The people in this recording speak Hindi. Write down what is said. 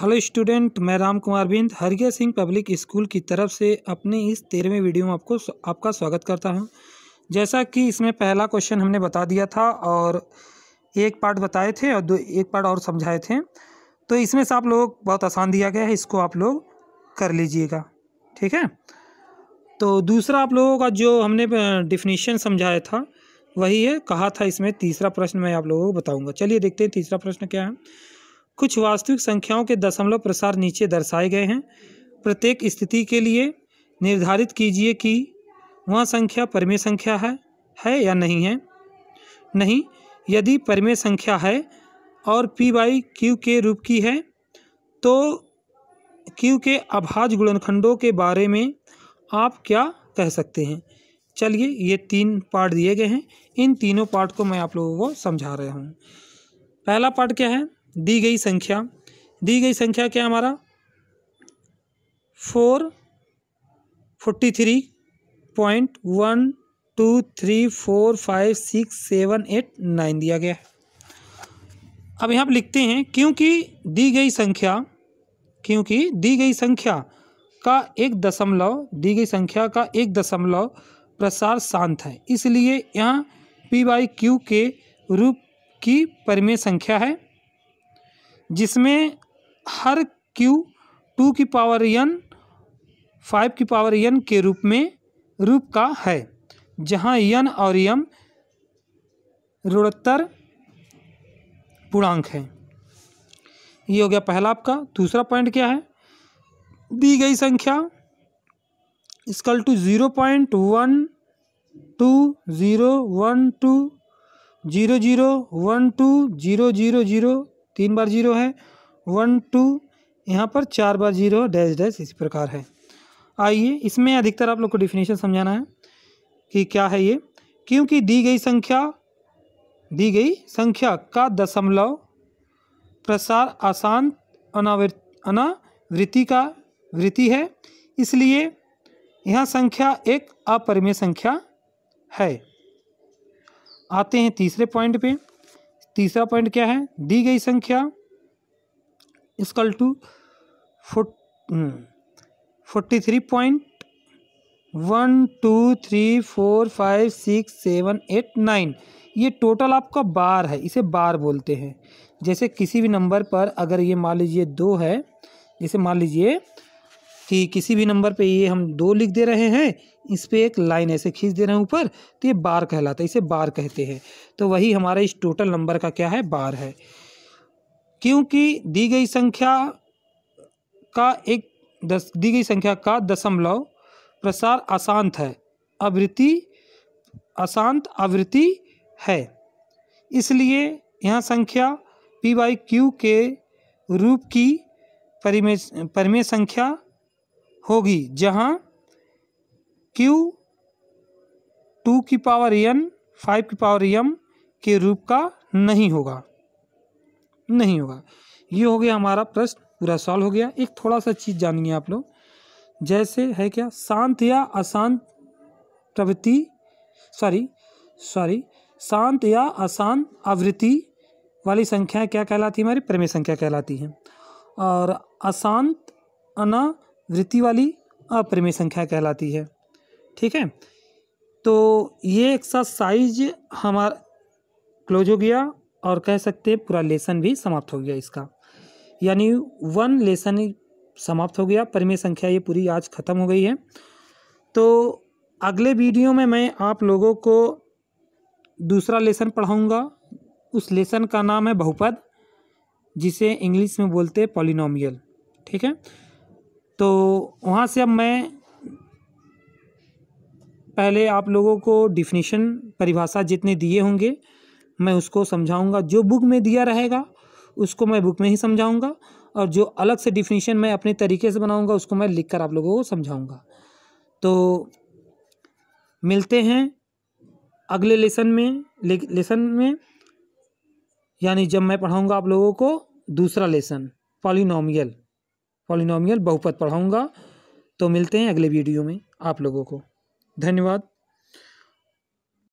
हेलो स्टूडेंट मैं राम कुमार बिंद हरिया सिंह पब्लिक स्कूल की तरफ से अपने इस तेरहवें वीडियो में आपको आपका स्वागत करता हूं जैसा कि इसमें पहला क्वेश्चन हमने बता दिया था और एक पार्ट बताए थे और दो एक पार्ट और समझाए थे तो इसमें से आप लोग बहुत आसान दिया गया है इसको आप लोग कर लीजिएगा ठीक है तो दूसरा आप लोगों का जो हमने डिफिनीशन समझाया था वही है कहा था इसमें तीसरा प्रश्न मैं आप लोगों को बताऊँगा चलिए देखते हैं तीसरा प्रश्न क्या है कुछ वास्तविक संख्याओं के दशमलव प्रसार नीचे दर्शाए गए हैं प्रत्येक स्थिति के लिए निर्धारित कीजिए कि वह संख्या परिमेय संख्या है है या नहीं है नहीं यदि परिमेय संख्या है और पी बाई क्यू के रूप की है तो क्यू के अभाज गुणनखंडों के बारे में आप क्या कह सकते हैं चलिए ये तीन पार्ट दिए गए हैं इन तीनों पार्ट को मैं आप लोगों को समझा रहा हूँ पहला पार्ट क्या है दी गई संख्या दी गई संख्या क्या हमारा four forty three point one two three four five six seven eight nine दिया गया अब यहाँ पर लिखते हैं क्योंकि दी गई संख्या क्योंकि दी गई संख्या का एक दशमलव दी गई संख्या का एक दशमलव प्रसार शांत है इसलिए यहाँ पी बाई क्यू के रूप की परिमेय संख्या है जिसमें हर क्यू टू की पावर यन फाइव की पावर यन के रूप में रूप का है जहाँ यन और यम रुणहत्तर पूर्णांक है ये हो गया पहला आपका दूसरा पॉइंट क्या है दी गई संख्या equal to zero point one two zero one two zero zero one two zero zero zero तीन बार जीरो है वन टू यहाँ पर चार बार जीरो डैश डैश इसी प्रकार है आइए इसमें अधिकतर आप लोग को डिफिनेशन समझाना है कि क्या है ये क्योंकि दी गई संख्या दी गई संख्या का दशमलव प्रसार आसान अनावृत अनावृत्ति का वृत्ति है इसलिए यह संख्या एक अपरिमेय संख्या है आते हैं तीसरे पॉइंट पे तीसरा पॉइंट क्या है दी गई संख्या equal to four hmm, forty three point one two three four five six seven eight nine ये टोटल आपका बार है इसे बार बोलते हैं जैसे किसी भी नंबर पर अगर ये मान लीजिए दो है जैसे मान लीजिए कि किसी भी नंबर पे ये हम दो लिख दे रहे हैं इस पर एक लाइन ऐसे खींच दे रहे हैं ऊपर तो ये बार कहलाता है इसे बार कहते हैं तो वही हमारा इस टोटल नंबर का क्या है बार है क्योंकि दी गई संख्या का एक दस दी गई संख्या का दशमलव प्रसार अशांत है आवृत्ति अशांत आवृत्ति है इसलिए यह संख्या पी बाई क्यू के रूप की परिमेय परिमेय संख्या होगी जहां Q टू की पावर एन फाइव की पावर एम के रूप का नहीं होगा नहीं होगा ये हो गया हमारा प्रश्न पूरा सॉल्व हो गया एक थोड़ा सा चीज़ जानिए आप लोग जैसे है क्या शांत या अशांत प्रवृत्ति सॉरी सॉरी शांत या अशांत आवृत्ति वाली संख्या क्या कहलाती है हमारी प्रमेय संख्या कहलाती है और अशांत अना वृत्ति वाली अप्रमेय संख्या कहलाती है ठीक है तो ये एक्सरसाइज हमारा क्लोज हो गया और कह सकते हैं पूरा लेसन भी समाप्त हो गया इसका यानी वन लेसन समाप्त हो गया परिमेय संख्या ये पूरी आज ख़त्म हो गई है तो अगले वीडियो में मैं आप लोगों को दूसरा लेसन पढ़ाऊँगा उस लेसन का नाम है बहुपद जिसे इंग्लिश में बोलते हैं पॉलिनोमियल ठीक है तो वहाँ से अब मैं पहले आप लोगों को डिफिनीशन परिभाषा जितने दिए होंगे मैं उसको समझाऊंगा जो बुक में दिया रहेगा उसको मैं बुक में ही समझाऊंगा और जो अलग से डिफिनीशन मैं अपने तरीके से बनाऊंगा उसको मैं लिख कर आप लोगों को समझाऊंगा तो मिलते हैं अगले लेसन में ले, लेसन में यानी जब मैं पढ़ाऊंगा आप लोगों को दूसरा लेसन पॉलिनोमियल पॉलिनोमियल बहुपद पढ़ाऊँगा तो मिलते हैं अगले वीडियो में आप लोगों को धन्यवाद